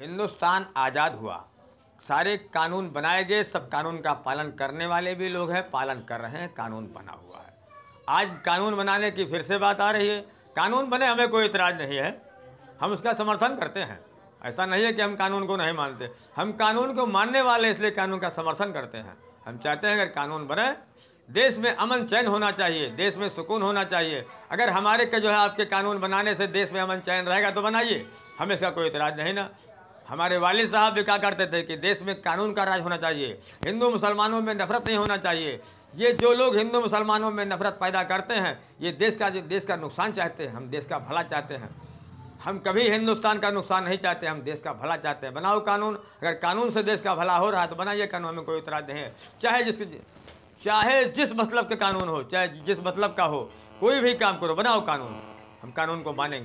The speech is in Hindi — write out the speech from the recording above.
हिंदुस्तान आज़ाद हुआ सारे कानून बनाए गए सब कानून का पालन करने वाले भी लोग हैं पालन कर रहे हैं कानून बना हुआ है आज कानून बनाने की फिर से बात आ रही है कानून बने हमें कोई इतराज़ नहीं है हम उसका समर्थन करते हैं ऐसा नहीं है कि हम कानून को नहीं मानते हम कानून को मानने वाले इसलिए कानून का समर्थन करते हैं हम चाहते हैं अगर कानून बने देश में अमन चैन होना चाहिए देश में सुकून होना चाहिए अगर हमारे के जो है आपके कानून बनाने से देश में अमन चैन रहेगा तो बनाइए हमें इसका कोई इतराज़ नहीं ना हमारे वाले साहब भी क्या करते थे कि देश में कानून का राज होना चाहिए हिंदू मुसलमानों में नफरत नहीं होना चाहिए ये जो लोग हिंदू मुसलमानों में नफरत पैदा करते हैं ये देश का देश का नुकसान चाहते हैं हम देश का भला चाहते हैं हम कभी हिंदुस्तान का नुकसान नहीं चाहते हम देश का भला चाहते हैं बनाओ कानून अगर कानून से देश का भला हो रहा है तो बनाइए कानून में कोई उतरा नहीं चाहे जिस चाहे जिस मतलब के कानून हो चाहे जिस मतलब का हो कोई भी काम करो बनाओ कानून हम कानून को मानेंगे